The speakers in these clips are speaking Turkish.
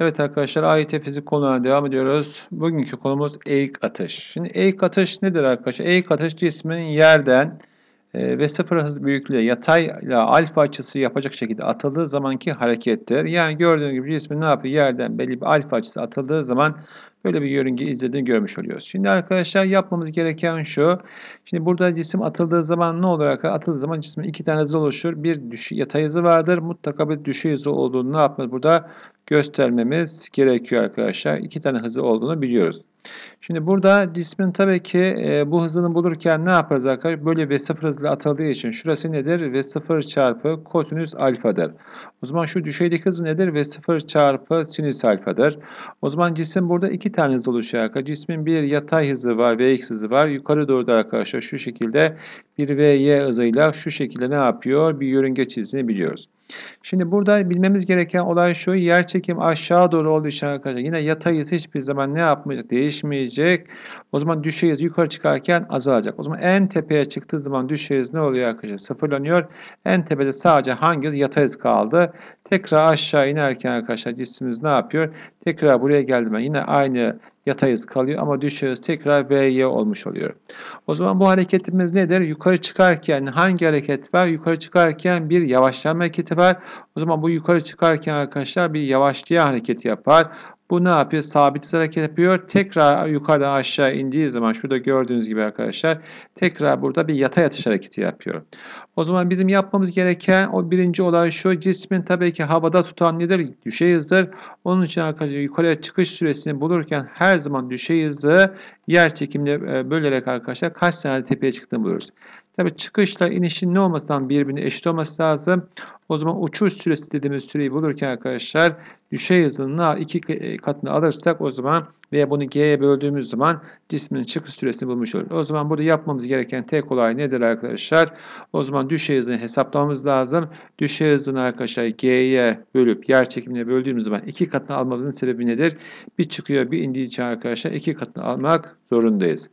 Evet arkadaşlar AYT fizik konularına devam ediyoruz. Bugünkü konumuz eğik atış. Şimdi eğik atış nedir arkadaşlar? Eğik atış cismin yerden e, ve sıfır hız büyüklüğe yatayla alfa açısı yapacak şekilde atıldığı zamanki harekettir. Yani gördüğünüz gibi cismin ne yapıyor? Yerden belli bir alfa açısı atıldığı zaman böyle bir yörünge izlediğini görmüş oluyoruz. Şimdi arkadaşlar yapmamız gereken şu. Şimdi burada cisim atıldığı zaman ne olur arkadaşlar? Atıldığı zaman cismin iki tane hızı oluşur. Bir düşü, yatay hızı vardır. Mutlaka bir düşey hızı olduğunu ne yapmalıyız? Burada göstermemiz gerekiyor arkadaşlar. İki tane hızı olduğunu biliyoruz. Şimdi burada cismin tabii ki e, bu hızını bulurken ne yaparız arkadaşlar? Böyle v sıfır hızla atıldığı için şurası nedir? V sıfır çarpı kosinüs alfadır. O zaman şu düşeydeki hız nedir? V sıfır çarpı sinüs alfadır. O zaman cisim burada iki tane hız oluşuyor arkadaşlar. Cismin bir yatay hızı var, vx hızı var. Yukarı doğru da arkadaşlar şu şekilde bir vy hızıyla şu şekilde ne yapıyor? Bir yörünge çizdiğini biliyoruz. Şimdi burada bilmemiz gereken olay şu. Yer çekim aşağı doğru olduğu için arkadaşlar yine yatayız hiçbir zaman ne yapmayacak? Değişmeyecek. O zaman düşeyiz yukarı çıkarken azalacak. O zaman en tepeye çıktığı zaman düşeyiz ne oluyor arkadaşlar? Sıfırlanıyor. En tepede sadece hangi yatayız kaldı? Tekrar aşağı inerken arkadaşlar cismimiz ne yapıyor? Tekrar buraya ben yine aynı yatayız kalıyor ama düşüyoruz. tekrar VY olmuş oluyor. O zaman bu hareketimiz nedir? Yukarı çıkarken hangi hareket var? Yukarı çıkarken bir yavaşlama hareketi var. O zaman bu yukarı çıkarken arkadaşlar bir yavaşlayan hareketi yapar. Bu ne yapıyor? Sabit hareket yapıyor. Tekrar yukarıdan aşağı indiği zaman şurada gördüğünüz gibi arkadaşlar tekrar burada bir yatay atış hareketi yapıyor. O zaman bizim yapmamız gereken o birinci olay şu cismin tabii ki havada tutan nedir? Düşey hızdır. Onun için arkadaşlar yukarıya çıkış süresini bulurken her zaman düşey hızı yer çekimine e, bölerek arkadaşlar kaç saniye tepeye çıktığını buluruz. Tabi çıkışla inişin ne olmasından birbirine eşit olması lazım. O zaman uçuş süresi dediğimiz süreyi bulurken arkadaşlar düşey hızının iki e, katını alırsak o zaman veya bunu G'ye böldüğümüz zaman cismin çıkış süresini bulmuş oluruz. O zaman burada yapmamız gereken tek olay nedir arkadaşlar? O zaman düşey hızını hesaplamamız lazım. Düşey hızını arkadaşlar G'ye bölüp yer çekimine böldüğümüz zaman iki katını almamızın sebebi nedir? Bir çıkıyor bir indiği için arkadaşlar iki katını almak zorundayız.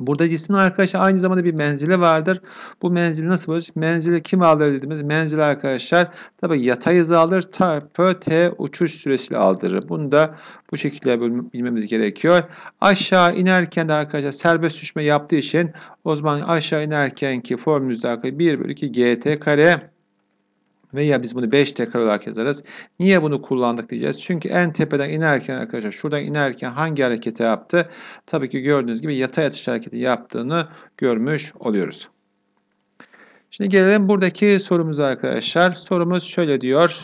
Burada cismin arkadaşlar aynı zamanda bir menzili vardır. Bu menzili nasıl buluruz? Menzili kim alır dediğimiz menzili arkadaşlar tabi yatay hızı alır çarpı t uçuş süresiyle aldırır. Bunu da bu şekilde bilmemiz gerekiyor. Aşağı inerken de arkadaşlar serbest düşme yaptığı için o zaman aşağı inerken ki formülümüzde arkadaşlar 1 bölü 2 gt kare veya biz bunu 5 tekrar olarak yazarız. Niye bunu kullandık diyeceğiz. Çünkü en tepeden inerken arkadaşlar şuradan inerken hangi hareketi yaptı? Tabii ki gördüğünüz gibi yatay atış hareketi yaptığını görmüş oluyoruz. Şimdi gelelim buradaki sorumuza arkadaşlar. Sorumuz şöyle diyor.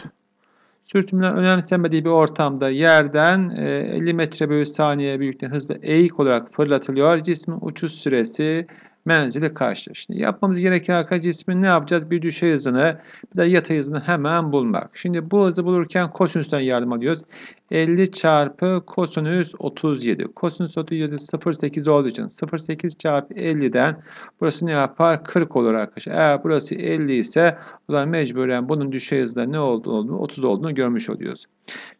Sürtünmeler önemsenmediği bir ortamda yerden 50 e, metre bölü saniye büyüklüğünde hızla eğik olarak fırlatılıyor. Cismin uçuş süresi menzili karşılar. Şimdi yapmamız gereken arkadaş cismin ne yapacağız? Bir düşey hızını, bir de yatay hızını hemen bulmak. Şimdi bu hızı bulurken kosinüsten yardım alıyoruz. 50 çarpı kosinüs 37. Kosinüs 37 0,8 olduğu için 0,8 çarpı 50'den burası ne yapar? 40 olur arkadaşlar. Eğer burası 50 ise o zaman mecburen bunun düşey hızında ne olduğunu, 30 olduğunu görmüş oluyoruz.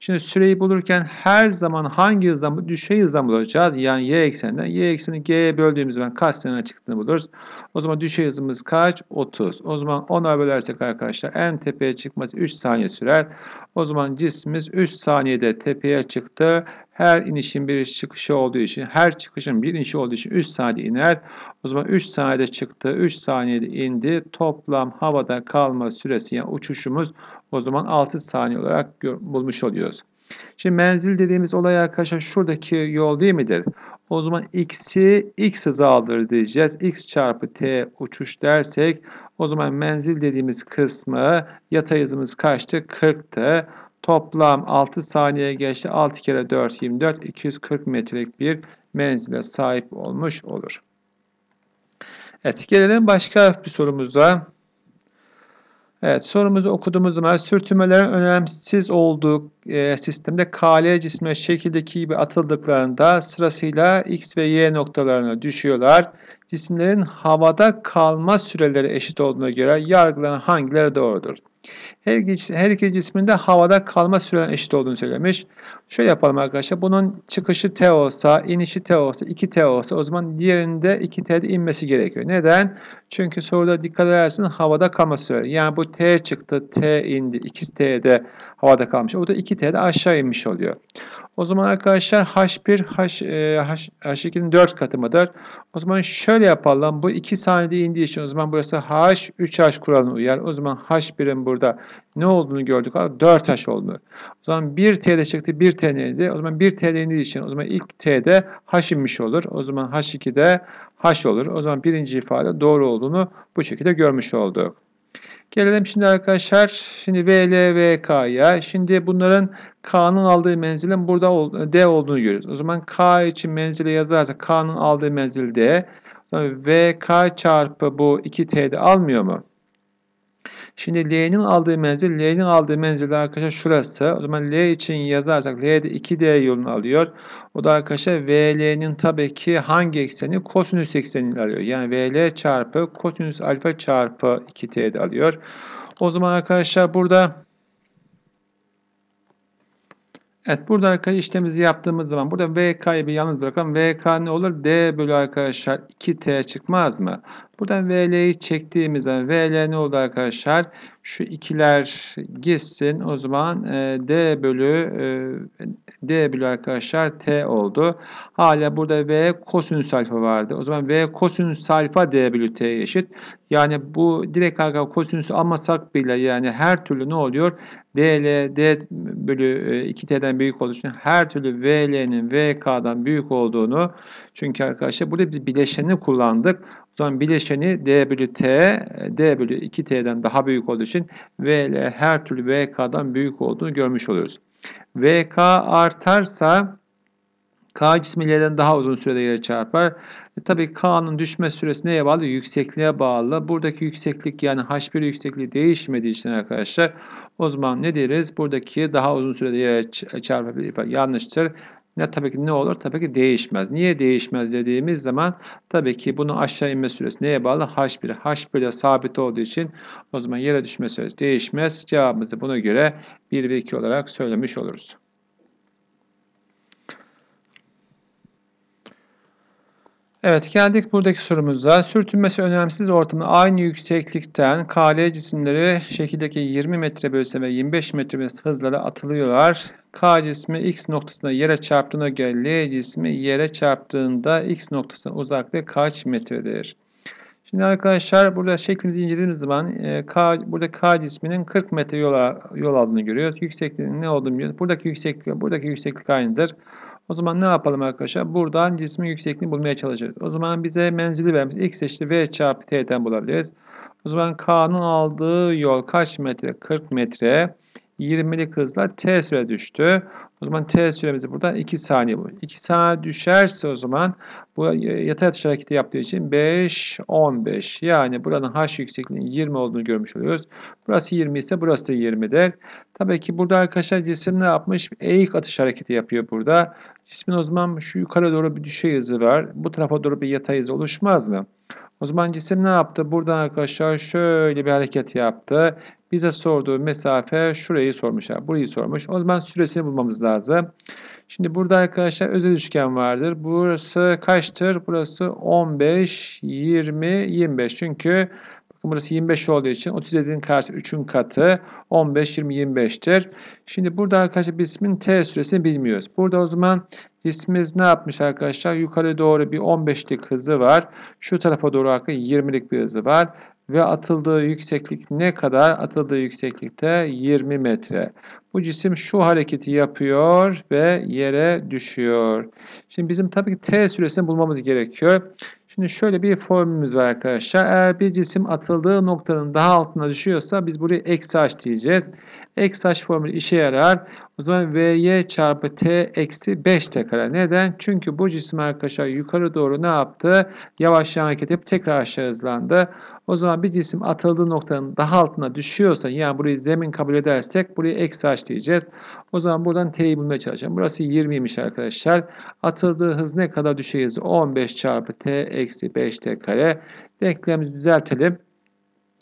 Şimdi süreyi bulurken her zaman hangi hızdan, düşey hızdan bulacağız? Yani y ekseninden. Y ekseni g'ye böldüğümüz zaman kaç sene çıktı? noktasını buluruz. O zaman düşey hızımız kaç? 30. O zaman 10'a bölersek arkadaşlar en tepeye çıkması 3 saniye sürer. O zaman cismimiz 3 saniyede tepeye çıktı. Her inişin bir çıkışı olduğu için, her çıkışın bir inişi olduğu için 3 saniye iner. O zaman 3 saniyede çıktı, 3 saniyede indi. Toplam havada kalma süresi yani uçuşumuz o zaman 6 saniye olarak bulmuş oluyoruz. Şimdi menzil dediğimiz olay arkadaşlar şuradaki yol değil midir? O zaman x'i x hızaldır diyeceğiz. x çarpı t uçuş dersek o zaman menzil dediğimiz kısmı yatay hızımız kaçtı? 40'tı. Toplam 6 saniye geçti. 6 kere 4 24 240 metrelik bir menzile sahip olmuş olur. Evet gelelim başka bir sorumuza. Evet sorumuzu okuduğumuz zaman sürtünmelerin önemsiz olduğu e, sistemde KL cisme şekildeki gibi atıldıklarında sırasıyla X ve Y noktalarına düşüyorlar. Cisimlerin havada kalma süreleri eşit olduğuna göre yargılanan hangileri doğrudur? Her iki, her iki cisminde havada kalma süren eşit olduğunu söylemiş. Şöyle yapalım arkadaşlar. Bunun çıkışı T olsa, inişi T olsa, 2T olsa o zaman diğerinde 2T'de inmesi gerekiyor. Neden? Çünkü soruda dikkat edersin havada kalma süresi. Yani bu T çıktı, T indi, 2T'de havada kalmış. O da 2T'de aşağı inmiş oluyor. O zaman arkadaşlar H1 H, e, H, H2'nin 4 katı mıdır? O zaman şöyle yapalım. Bu 2 saniyede indiği için o zaman burası H3H kuralına uyar. O zaman H1'in burada ne olduğunu gördük. 4H oldu. O zaman 1 T'de çıktı 1 T neydi? O zaman 1 T'de indiği için o zaman ilk T'de H inmiş olur. O zaman H2'de H olur. O zaman birinci ifade doğru olduğunu bu şekilde görmüş olduk. Gelelim şimdi arkadaşlar şimdi VL ve Şimdi bunların K'nın aldığı menzilin burada D olduğunu görüyoruz. O zaman K için menzili yazarsa K'nın aldığı menzil D. VK çarpı bu 2T'de almıyor mu? Şimdi L'nin aldığı menzil, L'nin aldığı menzil arkadaşlar şurası. O zaman L için yazarsak L de 2D yolunu alıyor. O da arkadaşlar VL'nin tabii ki hangi ekseni? Kosinüs eksenini alıyor. Yani VL çarpı kosinüs alfa çarpı 2 t de alıyor. O zaman arkadaşlar burada Evet burada arkadaşlar işlemimizi yaptığımız zaman burada VK'yı bir yalnız bırakalım. VK ne olur? D bölü arkadaşlar 2T çıkmaz mı? Buradan VL'yi çektiğimiz zaman VL ne oldu arkadaşlar? Şu ikiler gitsin. O zaman e, D bölü e, D bölü arkadaşlar T oldu. Hala burada V kosinüs alfa vardı. O zaman V kosinüs alfa D bölü T eşit. Yani bu direkt arkadaşlar kosinüs almasak bile yani her türlü ne oluyor? DL D bölü 2T'den e, büyük olduğu için her türlü VL'nin VK'dan büyük olduğunu çünkü arkadaşlar burada biz bileşeni kullandık. O zaman bileşeni D bölü T, D bölü 2T'den daha büyük olduğu için V ile her türlü VK'dan büyük olduğunu görmüş oluyoruz. VK artarsa K cismi daha uzun sürede yere çarpar. E, tabii K'nın düşme süresi neye bağlı? Yüksekliğe bağlı. Buradaki yükseklik yani H1 yüksekliği değişmediği için arkadaşlar o zaman ne deriz? Buradaki daha uzun sürede yere çarpabilir. Yanlıştır. Ne tabii ki ne olur? Tabii ki değişmez. Niye değişmez dediğimiz zaman tabii ki bunun aşağı inme süresi neye bağlı? H1. H1 ile sabit olduğu için o zaman yere düşme süresi değişmez. Cevabımızı buna göre 1 ve 2 olarak söylemiş oluruz. Evet geldik buradaki sorumuza. Sürtünmesi önemsiz ortamda aynı yükseklikten KL cisimleri şekildeki 20 metre bölse ve 25 metre bölse hızlara atılıyorlar. K cismi X noktasında yere çarptığına göre L cismi yere çarptığında X noktasına uzaklığı kaç metredir? Şimdi arkadaşlar burada şeklimizi incelediğimiz zaman e, K, burada K cisminin 40 metre yol, yol aldığını görüyoruz. Yüksekliğinin ne olduğunu biliyoruz. Buradaki yükseklik buradaki yükseklik aynıdır. O zaman ne yapalım arkadaşlar? Buradan cismin yüksekliğini bulmaya çalışacağız. O zaman bize menzili vermiş. X eşittir V çarpı T'den bulabiliriz. O zaman K'nın aldığı yol kaç metre? 40 metre. 20'lik hızla t süre düştü. O zaman t süremizi buradan 2 saniye bu. 2 saniye düşerse o zaman bu yatay atış hareketi yaptığı için 5, 15. Yani buranın h yüksekliğinin 20 olduğunu görmüş oluyoruz. Burası 20 ise burası da 20'dir. Tabii ki burada arkadaşlar cisim ne yapmış? Eğik atış hareketi yapıyor burada. Cismin o zaman şu yukarı doğru bir düşey hızı var. Bu tarafa doğru bir yatay hız oluşmaz mı? O zaman cisim ne yaptı? Buradan arkadaşlar şöyle bir hareket yaptı. Bize sorduğu mesafe şurayı sormuş. Yani burayı sormuş. O zaman süresini bulmamız lazım. Şimdi burada arkadaşlar özel üçgen vardır. Burası kaçtır? Burası 15, 20, 25. Çünkü bakın burası 25 olduğu için 37'nin karşı 3'ün katı 15, 20, 25'tir. Şimdi burada arkadaşlar cismin T süresini bilmiyoruz. Burada o zaman cismimiz ne yapmış arkadaşlar? Yukarı doğru bir 15'lik hızı var. Şu tarafa doğru arkadaşlar 20'lik bir hızı var ve atıldığı yükseklik ne kadar? Atıldığı yükseklikte 20 metre. Bu cisim şu hareketi yapıyor ve yere düşüyor. Şimdi bizim tabii ki T süresini bulmamız gerekiyor. Şimdi şöyle bir formülümüz var arkadaşlar. Eğer bir cisim atıldığı noktanın daha altına düşüyorsa biz buraya eksi h diyeceğiz. Eksi h formülü işe yarar. O zaman vy çarpı t eksi 5t kare. Neden? Çünkü bu cisim arkadaşlar yukarı doğru ne yaptı? Yavaşça hareket yapıp tekrar aşağı hızlandı. O zaman bir cisim atıldığı noktanın daha altına düşüyorsa yani burayı zemin kabul edersek burayı eksi h diyeceğiz. O zaman buradan t'yi bulmaya çalışacağım. Burası 20'ymiş arkadaşlar. Atıldığı hız ne kadar düşeyiz? 15 çarpı t eksi 5t kare. Denklemi düzeltelim.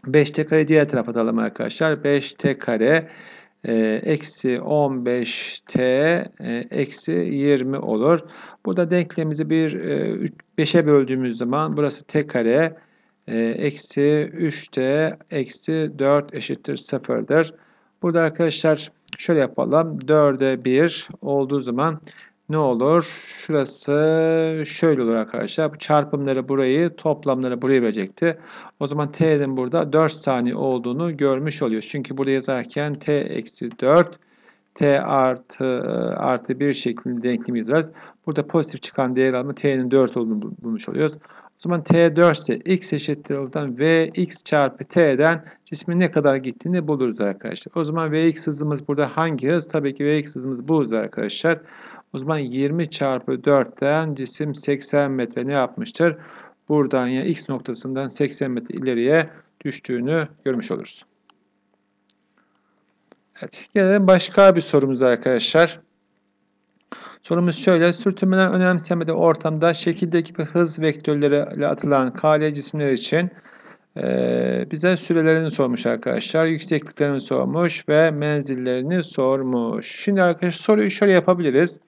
5t kare diğer tarafa alalım arkadaşlar. 5t kare ee, eksi 15t e, eksi 20 olur. Burada denklemimizi bir 5'e böldüğümüz zaman burası t kare ee, eksi 3t eksi 4 eşittir 0'dır. Burada arkadaşlar şöyle yapalım. 4'e 1 olduğu zaman ne olur? Şurası şöyle olur arkadaşlar. Çarpımları burayı, toplamları buraya verecekti. O zaman t'nin burada 4 saniye olduğunu görmüş oluyoruz. Çünkü burada yazarken t eksi 4 t artı e, artı 1 şeklinde denklemi yazarız. Burada pozitif çıkan değer alma t'nin 4 olduğunu bulmuş oluyoruz. O zaman t 4 ise x eşittir oradan vx çarpı t'den cismin ne kadar gittiğini buluruz arkadaşlar. O zaman vx hızımız burada hangi hız? Tabii ki vx hızımız bu hız arkadaşlar. O zaman 20 çarpı 4'ten cisim 80 metre ne yapmıştır? Buradan yani x noktasından 80 metre ileriye düştüğünü görmüş oluruz. Evet, gelelim başka bir sorumuz arkadaşlar. Sorumuz şöyle, sürtünmeler önemsemede ortamda şekildeki bir hız vektörleriyle atılan kale cisimler için e, bize sürelerini sormuş arkadaşlar. Yüksekliklerini sormuş ve menzillerini sormuş. Şimdi arkadaşlar soruyu şöyle yapabiliriz.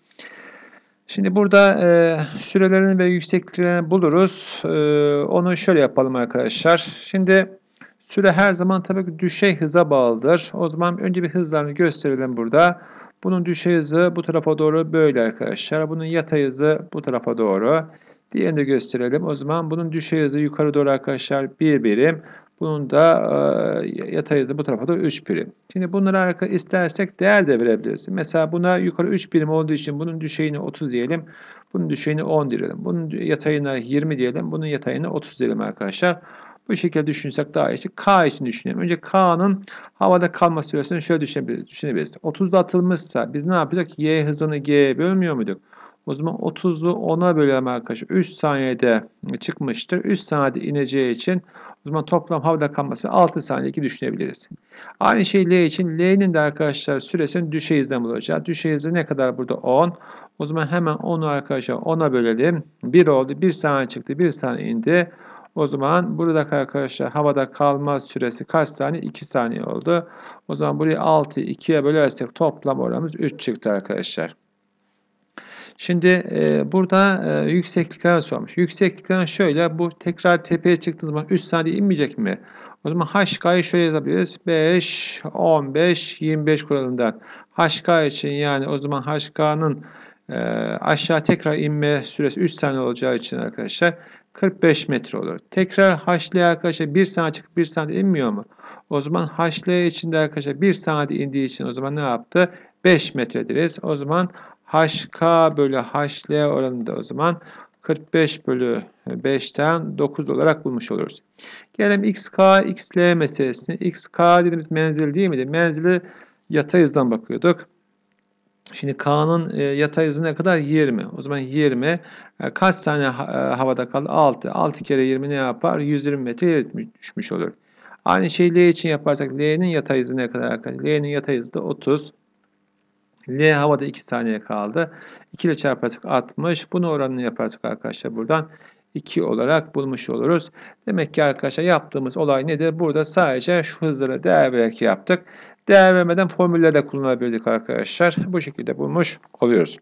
Şimdi burada e, sürelerini ve yüksekliklerini buluruz. E, onu şöyle yapalım arkadaşlar. Şimdi süre her zaman tabii ki düşey hıza bağlıdır. O zaman önce bir hızlarını gösterelim burada. Bunun düşey hızı bu tarafa doğru böyle arkadaşlar. Bunun yatay hızı bu tarafa doğru. Diğerini de gösterelim. O zaman bunun düşey hızı yukarı doğru arkadaşlar bir birim. Bunun da e, yatay hızı bu tarafa da 3 birim. Şimdi bunları arka istersek değer de verebiliriz. Mesela buna yukarı 3 birim olduğu için bunun düşeyini 30 diyelim. Bunun düşeyini 10 diyelim. Bunun yatayına 20 diyelim. Bunun yatayını 30 diyelim arkadaşlar. Bu şekilde düşünsek daha iyi. İşte K için düşünelim. Önce K'nın havada kalma süresini şöyle düşünebiliriz. düşünebiliriz. 30 atılmışsa biz ne yapıyorduk? Y hızını G bölmüyor muyduk? O zaman 30'u 10'a bölelim arkadaşlar. 3 saniyede çıkmıştır. 3 saniyede ineceği için o zaman toplam havada kalması 6 saniye düşünebiliriz. Aynı şey L için. L'nin de arkadaşlar süresinin düşey hızdan bulacağı. Düşey hızı ne kadar burada? 10. O zaman hemen 10'u arkadaşlar 10'a bölelim. 1 oldu. 1 saniye çıktı. 1 saniye indi. O zaman burada arkadaşlar havada kalma süresi kaç saniye? 2 saniye oldu. O zaman burayı 6'yı 2'ye bölersek toplam oranımız 3 çıktı arkadaşlar. Şimdi e, burada e, yükseklikler sormuş. Yükseklikler şöyle bu tekrar tepeye çıktığınız zaman 3 saniye inmeyecek mi? O zaman HK'yı şöyle yazabiliriz. 5, 15, 25 kuralından. HK için yani o zaman HK'nın e, aşağı tekrar inme süresi 3 saniye olacağı için arkadaşlar 45 metre olur. Tekrar HL arkadaşlar 1 saniye çıkıp 1 saniye inmiyor mu? O zaman HL içinde arkadaşlar 1 saniye indiği için o zaman ne yaptı? 5 metre O zaman HK bölü HL oranı da o zaman 45 bölü 5'ten 9 olarak bulmuş oluyoruz. Gelelim XK, XL meselesine. XK dediğimiz menzil değil miydi? Menzili yatay hızdan bakıyorduk. Şimdi K'nın e, yatay hızı ne kadar? 20. O zaman 20 e, kaç tane e, havada kaldı? 6. 6 kere 20 ne yapar? 120 metre düşmüş olur. Aynı şeyi L için yaparsak L'nin yatay hızı ne kadar? L'nin yatay hızı da 30. L havada 2 saniye kaldı. 2 ile çarparsak 60. Bunu oranını yaparsak arkadaşlar buradan 2 olarak bulmuş oluruz. Demek ki arkadaşlar yaptığımız olay nedir? Burada sadece şu hızlara değer vererek yaptık. Değer vermeden formülle de kullanabildik arkadaşlar. Bu şekilde bulmuş oluyoruz.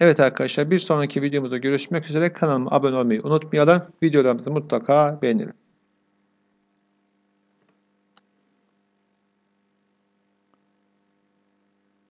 Evet arkadaşlar bir sonraki videomuzda görüşmek üzere. Kanalıma abone olmayı unutmayalım. Videolarımızı mutlaka beğenelim.